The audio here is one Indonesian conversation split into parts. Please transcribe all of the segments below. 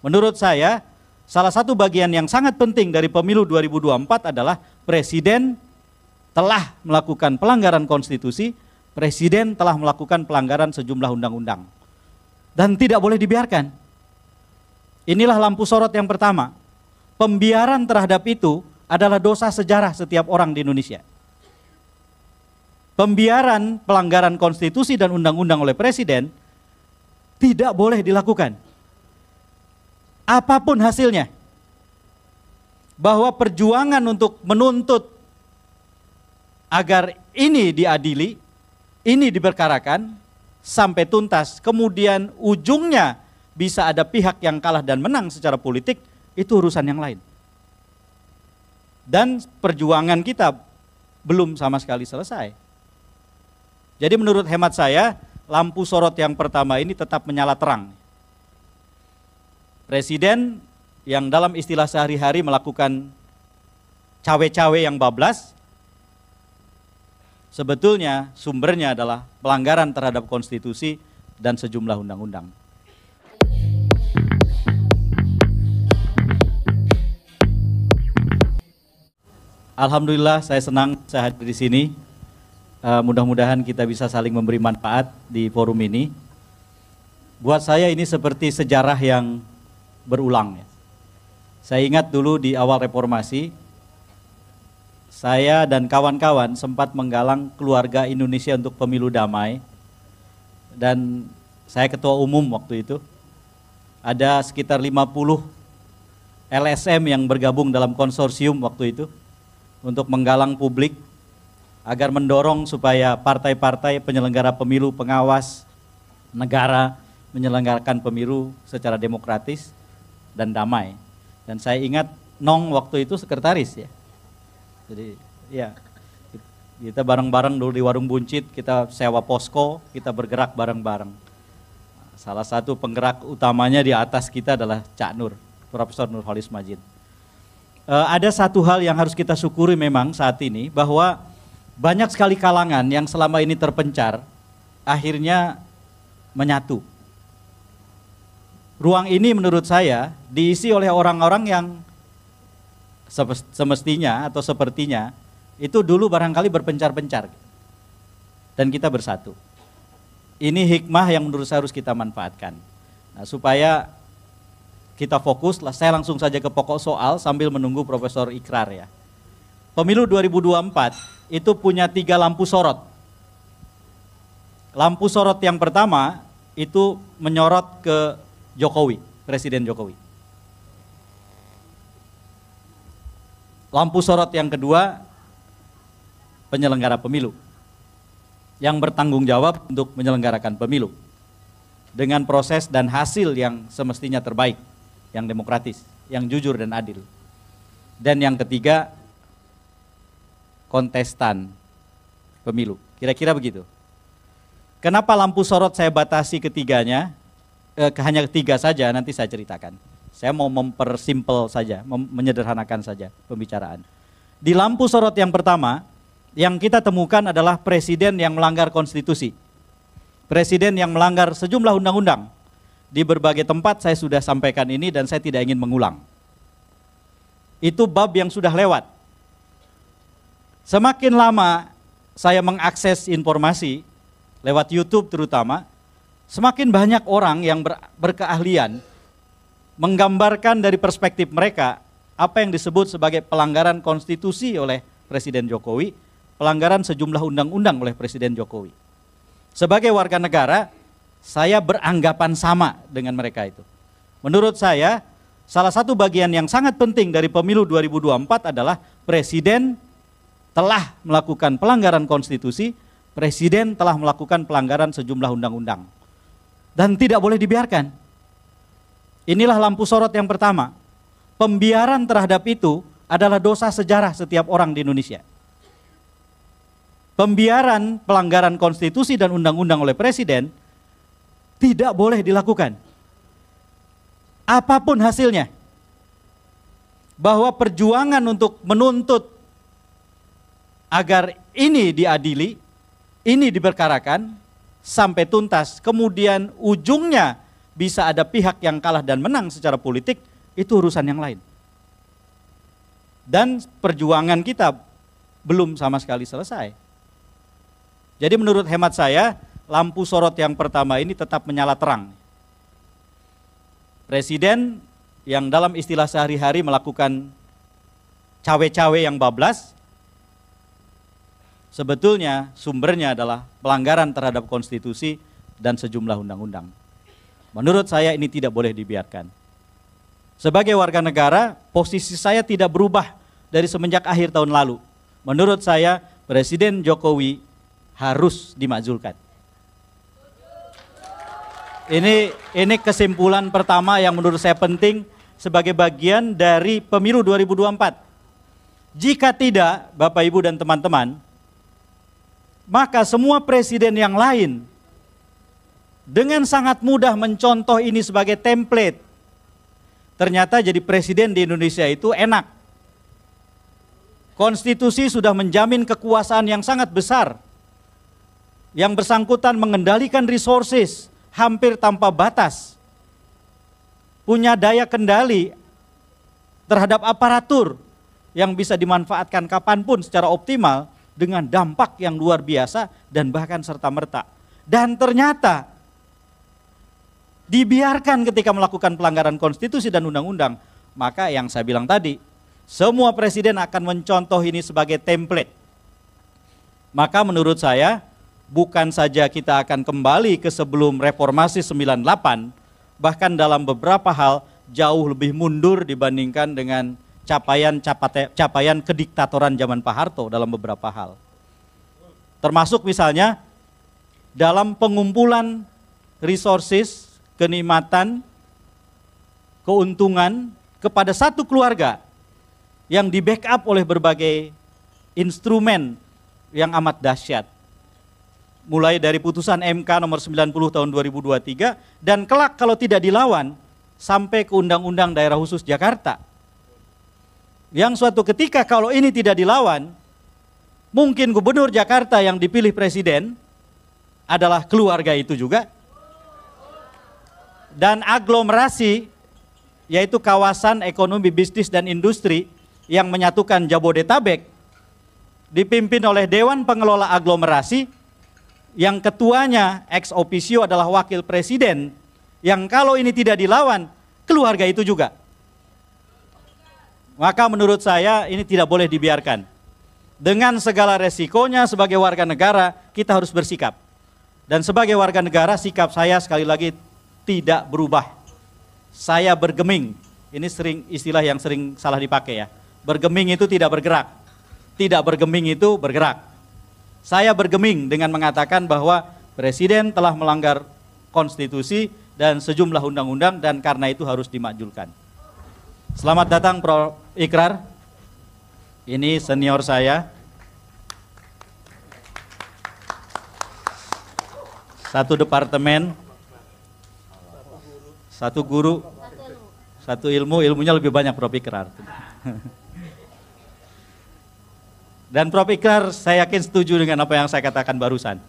Menurut saya, salah satu bagian yang sangat penting dari pemilu 2024 adalah presiden telah melakukan pelanggaran konstitusi, presiden telah melakukan pelanggaran sejumlah undang-undang. Dan tidak boleh dibiarkan. Inilah lampu sorot yang pertama. Pembiaran terhadap itu adalah dosa sejarah setiap orang di Indonesia. Pembiaran pelanggaran konstitusi dan undang-undang oleh presiden tidak boleh dilakukan apapun hasilnya. Bahwa perjuangan untuk menuntut agar ini diadili, ini diberkarakan sampai tuntas, kemudian ujungnya bisa ada pihak yang kalah dan menang secara politik, itu urusan yang lain. Dan perjuangan kita belum sama sekali selesai. Jadi menurut hemat saya, lampu sorot yang pertama ini tetap menyala terang. Presiden yang dalam istilah sehari-hari melakukan cawe-cawe yang bablas, sebetulnya sumbernya adalah pelanggaran terhadap konstitusi dan sejumlah undang-undang. Alhamdulillah saya senang saya hadir di sini. Uh, Mudah-mudahan kita bisa saling memberi manfaat di forum ini. Buat saya ini seperti sejarah yang berulang. Ya. Saya ingat dulu di awal reformasi, saya dan kawan-kawan sempat menggalang keluarga Indonesia untuk pemilu damai dan saya ketua umum waktu itu ada sekitar 50 LSM yang bergabung dalam konsorsium waktu itu untuk menggalang publik agar mendorong supaya partai-partai penyelenggara pemilu pengawas negara menyelenggarakan pemilu secara demokratis dan damai. Dan saya ingat Nong waktu itu sekretaris ya. Jadi ya kita bareng-bareng dulu di warung buncit, kita sewa posko, kita bergerak bareng-bareng. Salah satu penggerak utamanya di atas kita adalah Cak Nur, Profesor Nurholis Majid. E, ada satu hal yang harus kita syukuri memang saat ini bahwa banyak sekali kalangan yang selama ini terpencar akhirnya menyatu ruang ini menurut saya diisi oleh orang-orang yang semestinya atau sepertinya itu dulu barangkali berpencar-pencar dan kita bersatu. Ini hikmah yang menurut saya harus kita manfaatkan nah, supaya kita fokus. Saya langsung saja ke pokok soal sambil menunggu Profesor Ikrar ya. Pemilu 2024 itu punya tiga lampu sorot. Lampu sorot yang pertama itu menyorot ke Jokowi, Presiden Jokowi. Lampu sorot yang kedua, penyelenggara pemilu yang bertanggung jawab untuk menyelenggarakan pemilu dengan proses dan hasil yang semestinya terbaik, yang demokratis, yang jujur dan adil. Dan yang ketiga, kontestan pemilu. Kira-kira begitu. Kenapa lampu sorot saya batasi ketiganya? eh, hanya tiga saja nanti saya ceritakan. Saya mau mempersimpel saja, mem menyederhanakan saja pembicaraan. Di lampu sorot yang pertama, yang kita temukan adalah presiden yang melanggar konstitusi. Presiden yang melanggar sejumlah undang-undang. Di berbagai tempat saya sudah sampaikan ini dan saya tidak ingin mengulang. Itu bab yang sudah lewat. Semakin lama saya mengakses informasi, lewat YouTube terutama, Semakin banyak orang yang berkeahlian menggambarkan dari perspektif mereka apa yang disebut sebagai pelanggaran konstitusi oleh Presiden Jokowi, pelanggaran sejumlah undang-undang oleh Presiden Jokowi. Sebagai warga negara, saya beranggapan sama dengan mereka itu. Menurut saya, salah satu bagian yang sangat penting dari pemilu 2024 adalah presiden telah melakukan pelanggaran konstitusi, presiden telah melakukan pelanggaran sejumlah undang-undang dan tidak boleh dibiarkan. Inilah lampu sorot yang pertama. Pembiaran terhadap itu adalah dosa sejarah setiap orang di Indonesia. Pembiaran pelanggaran konstitusi dan undang-undang oleh presiden tidak boleh dilakukan. Apapun hasilnya, bahwa perjuangan untuk menuntut agar ini diadili, ini diberkarakan, sampai tuntas, kemudian ujungnya bisa ada pihak yang kalah dan menang secara politik, itu urusan yang lain. Dan perjuangan kita belum sama sekali selesai. Jadi menurut hemat saya, lampu sorot yang pertama ini tetap menyala terang. Presiden yang dalam istilah sehari-hari melakukan cawe-cawe yang bablas, sebetulnya sumbernya adalah pelanggaran terhadap konstitusi dan sejumlah undang-undang. Menurut saya ini tidak boleh dibiarkan. Sebagai warga negara, posisi saya tidak berubah dari semenjak akhir tahun lalu. Menurut saya, Presiden Jokowi harus dimakzulkan. Ini ini kesimpulan pertama yang menurut saya penting sebagai bagian dari pemilu 2024. Jika tidak, Bapak Ibu dan teman-teman, maka semua presiden yang lain dengan sangat mudah mencontoh ini sebagai template. Ternyata jadi presiden di Indonesia itu enak. Konstitusi sudah menjamin kekuasaan yang sangat besar. Yang bersangkutan mengendalikan resources hampir tanpa batas. Punya daya kendali terhadap aparatur yang bisa dimanfaatkan kapanpun secara optimal dengan dampak yang luar biasa dan bahkan serta-merta. Dan ternyata dibiarkan ketika melakukan pelanggaran konstitusi dan undang-undang. Maka yang saya bilang tadi, semua presiden akan mencontoh ini sebagai template. Maka menurut saya bukan saja kita akan kembali ke sebelum reformasi 98, bahkan dalam beberapa hal jauh lebih mundur dibandingkan dengan capaian capate, capaian kediktatoran zaman Pak Harto dalam beberapa hal. Termasuk misalnya dalam pengumpulan resources, kenikmatan, keuntungan kepada satu keluarga yang di backup oleh berbagai instrumen yang amat dahsyat. Mulai dari putusan MK nomor 90 tahun 2023 dan kelak kalau tidak dilawan sampai ke Undang-Undang Daerah Khusus Jakarta yang suatu ketika kalau ini tidak dilawan, mungkin gubernur Jakarta yang dipilih presiden adalah keluarga itu juga. Dan aglomerasi yaitu kawasan ekonomi bisnis dan industri yang menyatukan Jabodetabek dipimpin oleh Dewan Pengelola Aglomerasi yang ketuanya ex officio adalah wakil presiden yang kalau ini tidak dilawan keluarga itu juga. Maka menurut saya ini tidak boleh dibiarkan. Dengan segala resikonya sebagai warga negara kita harus bersikap. Dan sebagai warga negara sikap saya sekali lagi tidak berubah. Saya bergeming. Ini sering istilah yang sering salah dipakai ya. Bergeming itu tidak bergerak. Tidak bergeming itu bergerak. Saya bergeming dengan mengatakan bahwa presiden telah melanggar konstitusi dan sejumlah undang-undang dan karena itu harus dimakjulkan. Selamat datang Prof. Ikrar. Ini senior saya. Satu departemen, satu guru, satu ilmu, ilmunya lebih banyak Prof. Ikrar. Dan Prof. Ikrar saya yakin setuju dengan apa yang saya katakan barusan.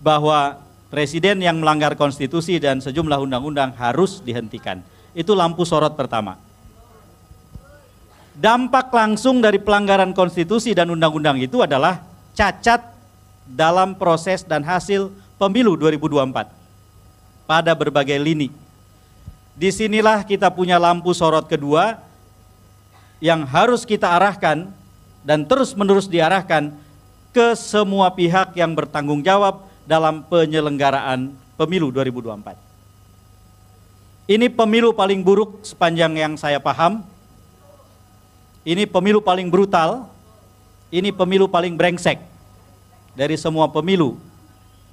Bahwa presiden yang melanggar konstitusi dan sejumlah undang-undang harus dihentikan. Itu lampu sorot pertama. Dampak langsung dari pelanggaran konstitusi dan undang-undang itu adalah cacat dalam proses dan hasil pemilu 2024 pada berbagai lini. Disinilah kita punya lampu sorot kedua yang harus kita arahkan dan terus-menerus diarahkan ke semua pihak yang bertanggung jawab dalam penyelenggaraan pemilu 2024. Ini pemilu paling buruk sepanjang yang saya paham. Ini pemilu paling brutal. Ini pemilu paling brengsek dari semua pemilu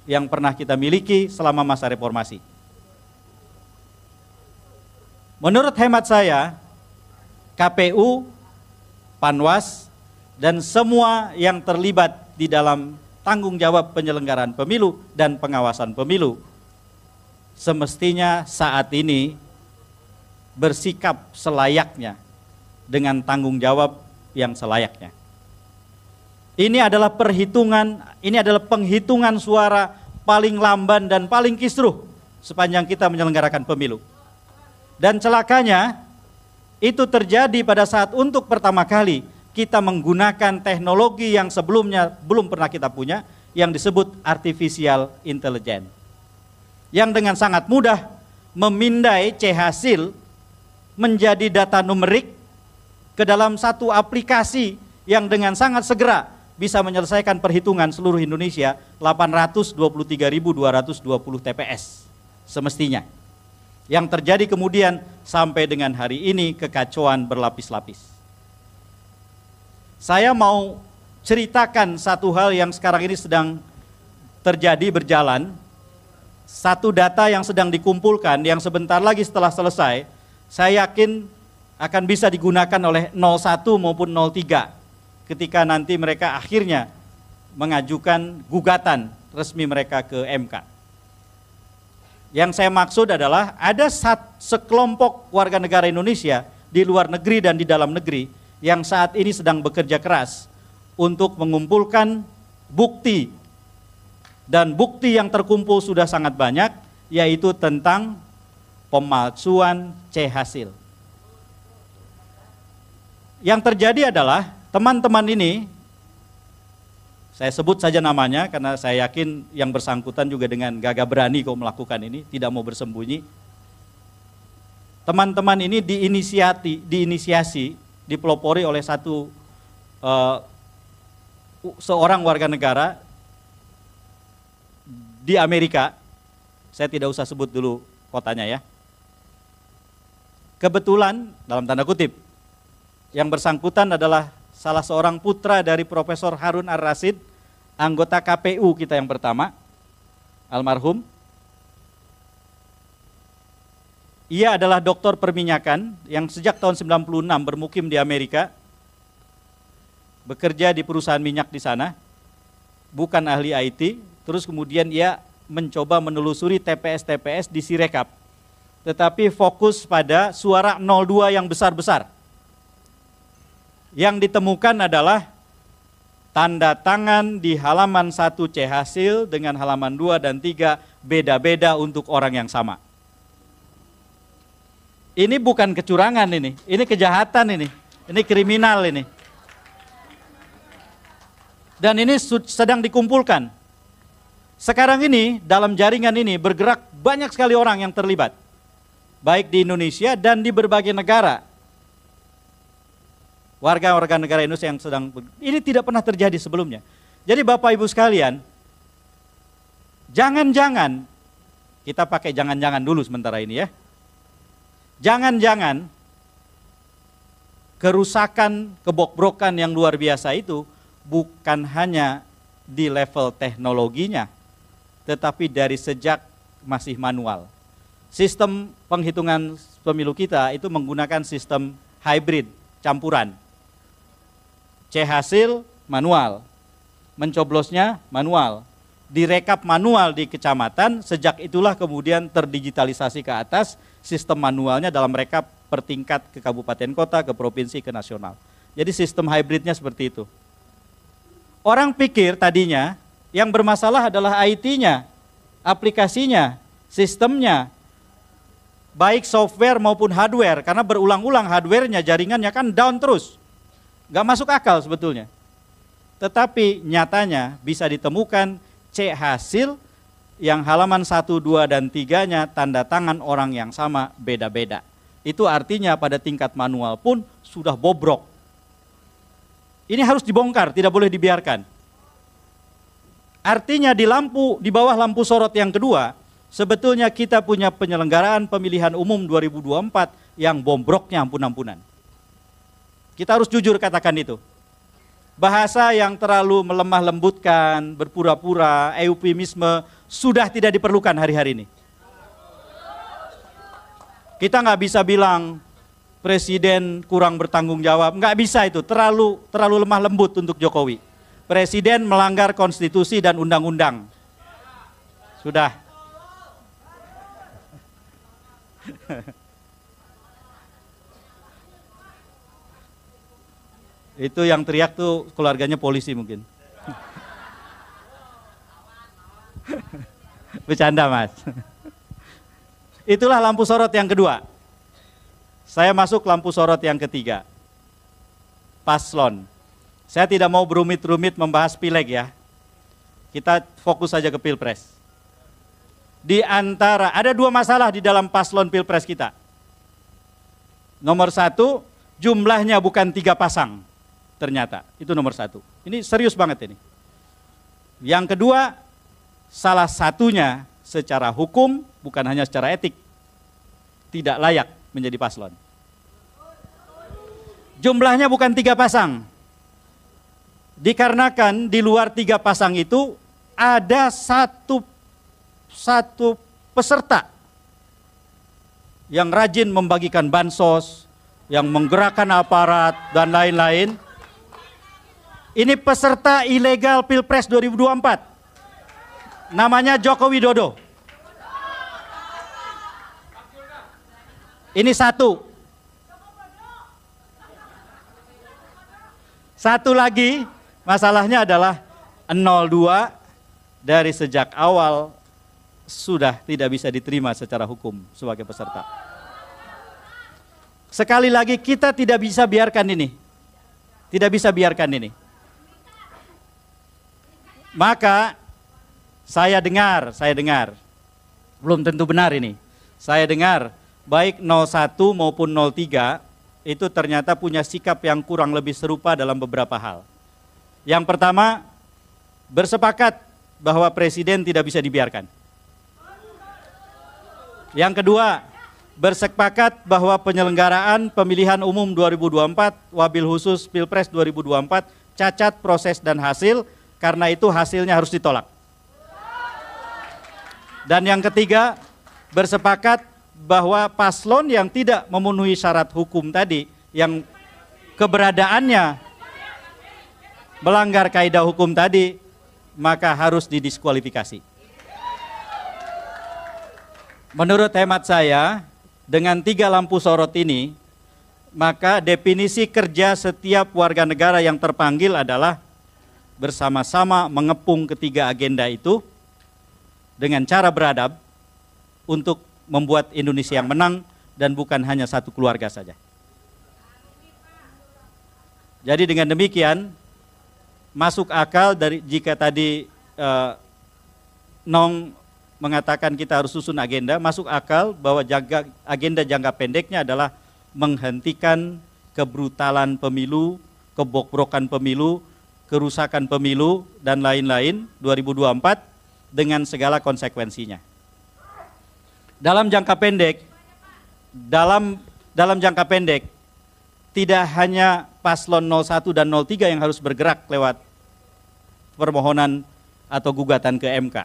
yang pernah kita miliki selama masa reformasi. Menurut hemat saya, KPU, Panwas, dan semua yang terlibat di dalam tanggung jawab penyelenggaraan pemilu dan pengawasan pemilu semestinya saat ini bersikap selayaknya dengan tanggung jawab yang selayaknya. Ini adalah perhitungan, ini adalah penghitungan suara paling lamban dan paling kisruh sepanjang kita menyelenggarakan pemilu. Dan celakanya itu terjadi pada saat untuk pertama kali kita menggunakan teknologi yang sebelumnya belum pernah kita punya yang disebut artificial intelligence yang dengan sangat mudah memindai C hasil menjadi data numerik ke dalam satu aplikasi yang dengan sangat segera bisa menyelesaikan perhitungan seluruh Indonesia 823.220 TPS semestinya. Yang terjadi kemudian sampai dengan hari ini kekacauan berlapis-lapis. Saya mau ceritakan satu hal yang sekarang ini sedang terjadi berjalan satu data yang sedang dikumpulkan yang sebentar lagi setelah selesai, saya yakin akan bisa digunakan oleh 01 maupun 03 ketika nanti mereka akhirnya mengajukan gugatan resmi mereka ke MK. Yang saya maksud adalah ada sekelompok warga negara Indonesia di luar negeri dan di dalam negeri yang saat ini sedang bekerja keras untuk mengumpulkan bukti dan bukti yang terkumpul sudah sangat banyak yaitu tentang pemalsuan C hasil. Yang terjadi adalah teman-teman ini saya sebut saja namanya karena saya yakin yang bersangkutan juga dengan gagah berani kok melakukan ini, tidak mau bersembunyi. Teman-teman ini diinisiati, diinisiasi, dipelopori oleh satu uh, seorang warga negara di Amerika, saya tidak usah sebut dulu kotanya ya. Kebetulan, dalam tanda kutip, yang bersangkutan adalah salah seorang putra dari Profesor Harun Ar-Rasid, anggota KPU kita yang pertama, almarhum. Ia adalah doktor perminyakan yang sejak tahun 96 bermukim di Amerika, bekerja di perusahaan minyak di sana, bukan ahli IT, Terus kemudian ia mencoba menelusuri TPS-TPS di Sirekap. Tetapi fokus pada suara 02 yang besar-besar. Yang ditemukan adalah tanda tangan di halaman 1 C hasil dengan halaman 2 dan 3 beda-beda untuk orang yang sama. Ini bukan kecurangan ini, ini kejahatan ini, ini kriminal ini. Dan ini sedang dikumpulkan. Sekarang ini dalam jaringan ini bergerak banyak sekali orang yang terlibat. Baik di Indonesia dan di berbagai negara. Warga-warga negara Indonesia yang sedang ini tidak pernah terjadi sebelumnya. Jadi Bapak Ibu sekalian, jangan-jangan kita pakai jangan-jangan dulu sementara ini ya. Jangan-jangan kerusakan, kebobrokan yang luar biasa itu bukan hanya di level teknologinya, tetapi dari sejak masih manual. Sistem penghitungan pemilu kita itu menggunakan sistem hybrid, campuran. C hasil manual, mencoblosnya manual. Direkap manual di kecamatan, sejak itulah kemudian terdigitalisasi ke atas sistem manualnya dalam rekap pertingkat ke kabupaten kota, ke provinsi, ke nasional. Jadi sistem hybridnya seperti itu. Orang pikir tadinya yang bermasalah adalah IT-nya, aplikasinya, sistemnya, baik software maupun hardware karena berulang-ulang hardware-nya, jaringannya kan down terus gak masuk akal sebetulnya tetapi nyatanya bisa ditemukan C hasil yang halaman 1, 2, dan 3 nya tanda tangan orang yang sama beda-beda itu artinya pada tingkat manual pun sudah bobrok ini harus dibongkar tidak boleh dibiarkan Artinya di lampu di bawah lampu sorot yang kedua, sebetulnya kita punya penyelenggaraan pemilihan umum 2024 yang bombroknya ampun-ampunan. Kita harus jujur katakan itu. Bahasa yang terlalu melemah lembutkan, berpura-pura, eufemisme sudah tidak diperlukan hari-hari ini. Kita nggak bisa bilang presiden kurang bertanggung jawab, nggak bisa itu, terlalu terlalu lemah lembut untuk Jokowi presiden melanggar konstitusi dan undang-undang. Sudah. Itu yang teriak tuh keluarganya polisi mungkin. Bercanda mas. Itulah lampu sorot yang kedua. Saya masuk lampu sorot yang ketiga. Paslon. Saya tidak mau berumit-rumit membahas pileg ya. Kita fokus saja ke pilpres. Di antara, ada dua masalah di dalam paslon pilpres kita. Nomor satu, jumlahnya bukan tiga pasang. Ternyata, itu nomor satu. Ini serius banget ini. Yang kedua, salah satunya secara hukum, bukan hanya secara etik, tidak layak menjadi paslon. Jumlahnya bukan tiga pasang, Dikarenakan di luar tiga pasang itu ada satu satu peserta yang rajin membagikan bansos, yang menggerakkan aparat dan lain-lain. Ini peserta ilegal Pilpres 2024. Namanya Joko Widodo. Ini satu. Satu lagi Masalahnya adalah 02 dari sejak awal sudah tidak bisa diterima secara hukum sebagai peserta. Sekali lagi kita tidak bisa biarkan ini. Tidak bisa biarkan ini. Maka saya dengar, saya dengar. Belum tentu benar ini. Saya dengar baik 01 maupun 03 itu ternyata punya sikap yang kurang lebih serupa dalam beberapa hal. Yang pertama, bersepakat bahwa presiden tidak bisa dibiarkan. Yang kedua, bersepakat bahwa penyelenggaraan pemilihan umum 2024, wabil khusus Pilpres 2024, cacat proses dan hasil, karena itu hasilnya harus ditolak. Dan yang ketiga, bersepakat bahwa paslon yang tidak memenuhi syarat hukum tadi, yang keberadaannya melanggar kaidah hukum tadi, maka harus didiskualifikasi. Menurut hemat saya, dengan tiga lampu sorot ini, maka definisi kerja setiap warga negara yang terpanggil adalah bersama-sama mengepung ketiga agenda itu dengan cara beradab untuk membuat Indonesia yang menang dan bukan hanya satu keluarga saja. Jadi dengan demikian, masuk akal dari jika tadi eh, Nong mengatakan kita harus susun agenda, masuk akal bahwa jaga, agenda jangka pendeknya adalah menghentikan kebrutalan pemilu, kebokrokan pemilu, kerusakan pemilu dan lain-lain 2024 dengan segala konsekuensinya. Dalam jangka pendek, dalam dalam jangka pendek tidak hanya paslon 01 dan 03 yang harus bergerak lewat permohonan atau gugatan ke MK.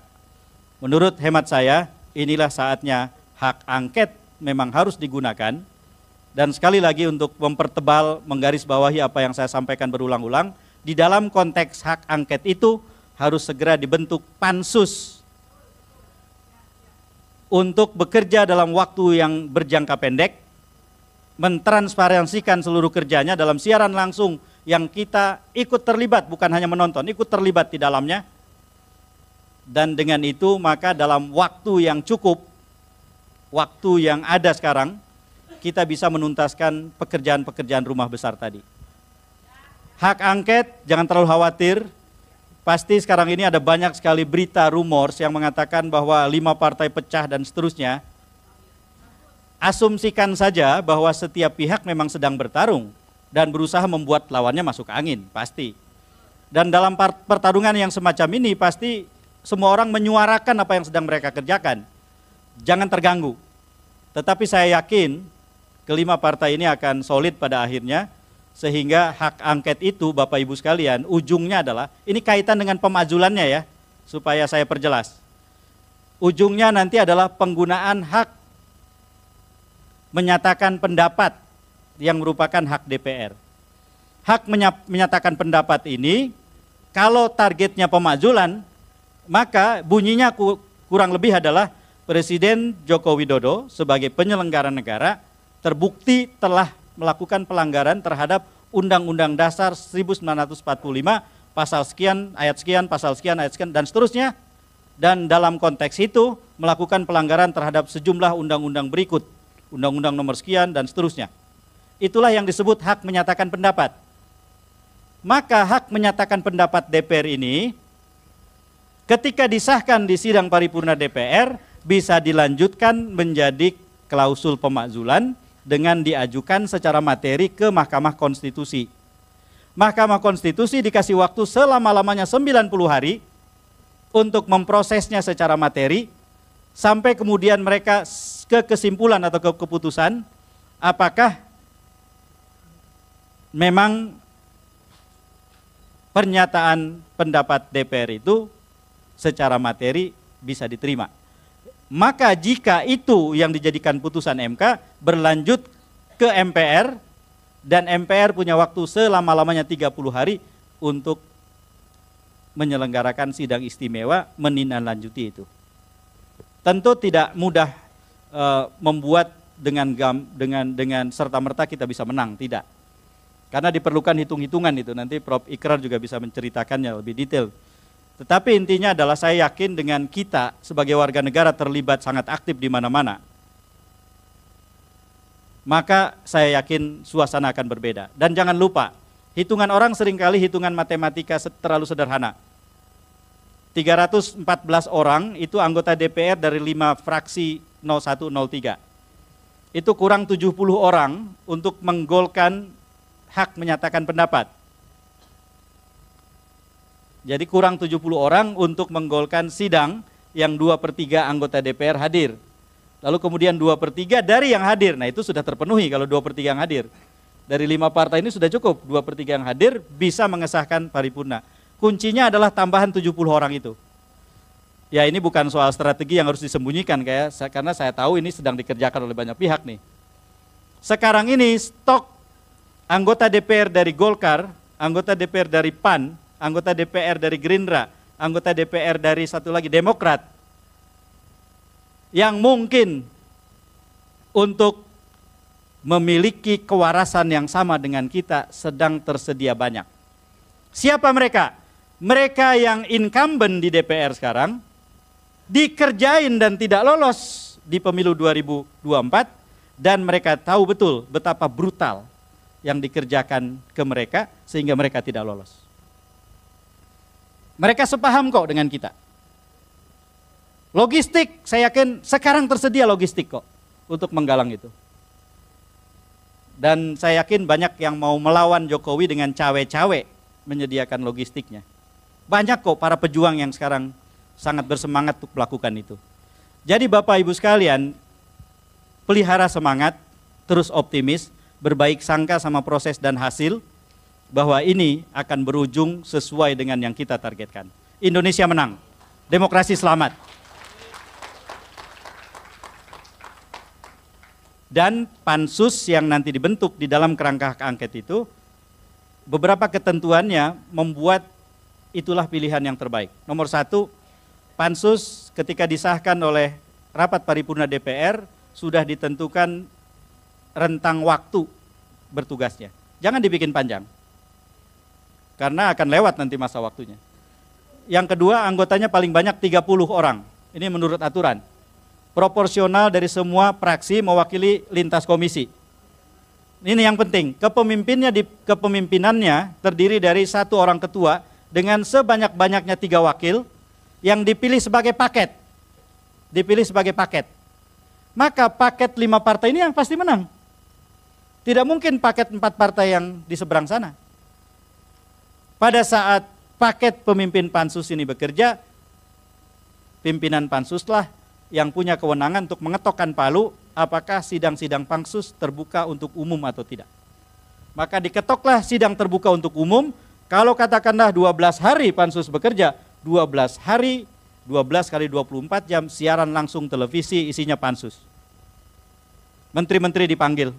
Menurut hemat saya, inilah saatnya hak angket memang harus digunakan dan sekali lagi untuk mempertebal menggarisbawahi apa yang saya sampaikan berulang-ulang, di dalam konteks hak angket itu harus segera dibentuk pansus untuk bekerja dalam waktu yang berjangka pendek, mentransparansikan seluruh kerjanya dalam siaran langsung yang kita ikut terlibat, bukan hanya menonton, ikut terlibat di dalamnya. Dan dengan itu maka dalam waktu yang cukup, waktu yang ada sekarang, kita bisa menuntaskan pekerjaan-pekerjaan rumah besar tadi. Hak angket, jangan terlalu khawatir, Pasti sekarang ini ada banyak sekali berita rumors yang mengatakan bahwa lima partai pecah dan seterusnya. Asumsikan saja bahwa setiap pihak memang sedang bertarung dan berusaha membuat lawannya masuk angin, pasti. Dan dalam pertarungan yang semacam ini pasti semua orang menyuarakan apa yang sedang mereka kerjakan. Jangan terganggu. Tetapi saya yakin kelima partai ini akan solid pada akhirnya sehingga hak angket itu Bapak Ibu sekalian ujungnya adalah ini kaitan dengan pemajulannya ya supaya saya perjelas. Ujungnya nanti adalah penggunaan hak menyatakan pendapat yang merupakan hak DPR. Hak menyatakan pendapat ini kalau targetnya pemakzulan maka bunyinya kurang lebih adalah Presiden Joko Widodo sebagai penyelenggara negara terbukti telah melakukan pelanggaran terhadap Undang-Undang Dasar 1945 pasal sekian, ayat sekian, pasal sekian, ayat sekian dan seterusnya dan dalam konteks itu melakukan pelanggaran terhadap sejumlah undang-undang berikut, undang-undang nomor sekian dan seterusnya. Itulah yang disebut hak menyatakan pendapat. Maka hak menyatakan pendapat DPR ini ketika disahkan di sidang paripurna DPR bisa dilanjutkan menjadi klausul pemakzulan dengan diajukan secara materi ke Mahkamah Konstitusi. Mahkamah Konstitusi dikasih waktu selama-lamanya 90 hari untuk memprosesnya secara materi sampai kemudian mereka ke kesimpulan atau ke keputusan apakah memang pernyataan pendapat DPR itu secara materi bisa diterima. Maka jika itu yang dijadikan putusan MK berlanjut ke MPR dan MPR punya waktu selama-lamanya 30 hari untuk menyelenggarakan sidang istimewa menindaklanjuti itu. Tentu tidak mudah e, membuat dengan gam, dengan dengan serta merta kita bisa menang, tidak. Karena diperlukan hitung-hitungan itu, nanti Prof. Ikrar juga bisa menceritakannya lebih detail. Tetapi intinya adalah saya yakin dengan kita sebagai warga negara terlibat sangat aktif di mana-mana, maka saya yakin suasana akan berbeda. Dan jangan lupa, hitungan orang seringkali hitungan matematika terlalu sederhana. 314 orang itu anggota DPR dari 5 fraksi 0103. Itu kurang 70 orang untuk menggolkan hak menyatakan pendapat. Jadi kurang 70 orang untuk menggolkan sidang yang 2 per 3 anggota DPR hadir. Lalu kemudian 2 per 3 dari yang hadir. Nah itu sudah terpenuhi kalau 2 per 3 yang hadir. Dari 5 partai ini sudah cukup. 2 per 3 yang hadir bisa mengesahkan paripurna. Kuncinya adalah tambahan 70 orang itu. Ya ini bukan soal strategi yang harus disembunyikan kayak karena saya tahu ini sedang dikerjakan oleh banyak pihak nih. Sekarang ini stok anggota DPR dari Golkar, anggota DPR dari PAN, anggota DPR dari Gerindra, anggota DPR dari satu lagi Demokrat, yang mungkin untuk memiliki kewarasan yang sama dengan kita sedang tersedia banyak. Siapa mereka? Mereka yang incumbent di DPR sekarang dikerjain dan tidak lolos di pemilu 2024 dan mereka tahu betul betapa brutal yang dikerjakan ke mereka sehingga mereka tidak lolos. Mereka sepaham kok dengan kita. Logistik, saya yakin sekarang tersedia logistik kok untuk menggalang itu. Dan saya yakin banyak yang mau melawan Jokowi dengan cawe-cawe menyediakan logistiknya. Banyak kok para pejuang yang sekarang sangat bersemangat untuk melakukan itu. Jadi Bapak Ibu sekalian, pelihara semangat, terus optimis, berbaik sangka sama proses dan hasil bahwa ini akan berujung sesuai dengan yang kita targetkan. Indonesia menang. Demokrasi selamat. Dan pansus yang nanti dibentuk di dalam kerangka hak angket itu beberapa ketentuannya membuat itulah pilihan yang terbaik. Nomor satu, pansus ketika disahkan oleh rapat paripurna DPR sudah ditentukan rentang waktu bertugasnya. Jangan dibikin panjang. Karena akan lewat nanti masa waktunya. Yang kedua, anggotanya paling banyak 30 orang. Ini menurut aturan. Proporsional dari semua praksi mewakili lintas komisi. Ini yang penting. Kepemimpinnya di kepemimpinannya terdiri dari satu orang ketua dengan sebanyak-banyaknya tiga wakil yang dipilih sebagai paket. Dipilih sebagai paket. Maka paket lima partai ini yang pasti menang. Tidak mungkin paket empat partai yang di seberang sana. Pada saat paket pemimpin pansus ini bekerja, pimpinan pansuslah yang punya kewenangan untuk mengetokkan palu apakah sidang-sidang pansus terbuka untuk umum atau tidak. Maka diketoklah sidang terbuka untuk umum, kalau katakanlah 12 hari pansus bekerja, 12 hari, 12 kali 24 jam siaran langsung televisi isinya pansus. Menteri-menteri dipanggil,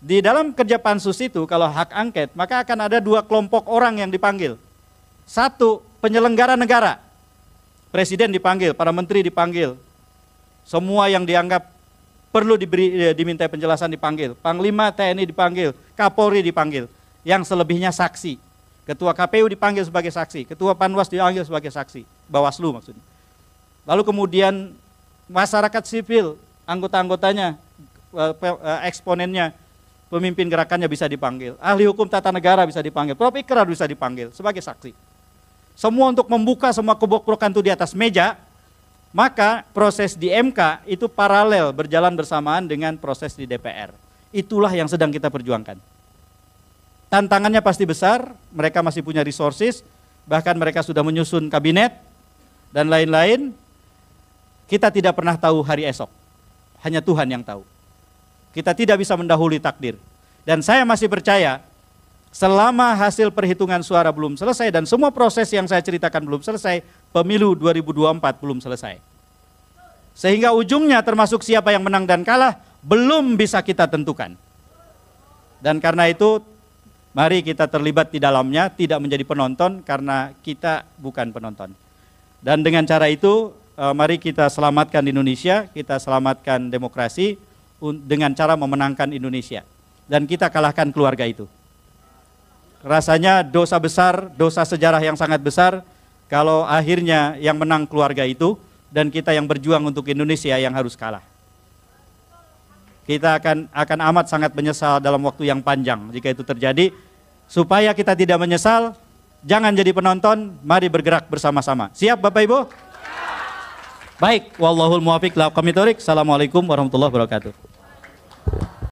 di dalam kerja pansus itu kalau hak angket maka akan ada dua kelompok orang yang dipanggil. Satu, penyelenggara negara. Presiden dipanggil, para menteri dipanggil. Semua yang dianggap perlu diberi e, diminta penjelasan dipanggil. Panglima TNI dipanggil, Kapolri dipanggil. Yang selebihnya saksi. Ketua KPU dipanggil sebagai saksi, ketua Panwas dipanggil sebagai saksi, Bawaslu maksudnya. Lalu kemudian masyarakat sipil, anggota-anggotanya, e, e, eksponennya pemimpin gerakannya bisa dipanggil, ahli hukum tata negara bisa dipanggil, Prof. Ikrar bisa dipanggil sebagai saksi. Semua untuk membuka semua kebokrokan itu di atas meja, maka proses di MK itu paralel berjalan bersamaan dengan proses di DPR. Itulah yang sedang kita perjuangkan. Tantangannya pasti besar, mereka masih punya resources, bahkan mereka sudah menyusun kabinet dan lain-lain. Kita tidak pernah tahu hari esok. Hanya Tuhan yang tahu. Kita tidak bisa mendahului takdir. Dan saya masih percaya selama hasil perhitungan suara belum selesai dan semua proses yang saya ceritakan belum selesai, pemilu 2024 belum selesai. Sehingga ujungnya termasuk siapa yang menang dan kalah belum bisa kita tentukan. Dan karena itu mari kita terlibat di dalamnya, tidak menjadi penonton karena kita bukan penonton. Dan dengan cara itu eh, mari kita selamatkan Indonesia, kita selamatkan demokrasi, dengan cara memenangkan Indonesia. Dan kita kalahkan keluarga itu. Rasanya dosa besar, dosa sejarah yang sangat besar, kalau akhirnya yang menang keluarga itu, dan kita yang berjuang untuk Indonesia yang harus kalah. Kita akan akan amat sangat menyesal dalam waktu yang panjang jika itu terjadi. Supaya kita tidak menyesal, jangan jadi penonton, mari bergerak bersama-sama. Siap Bapak Ibu? Baik, wallahul muwafiq lakum Assalamualaikum warahmatullahi wabarakatuh.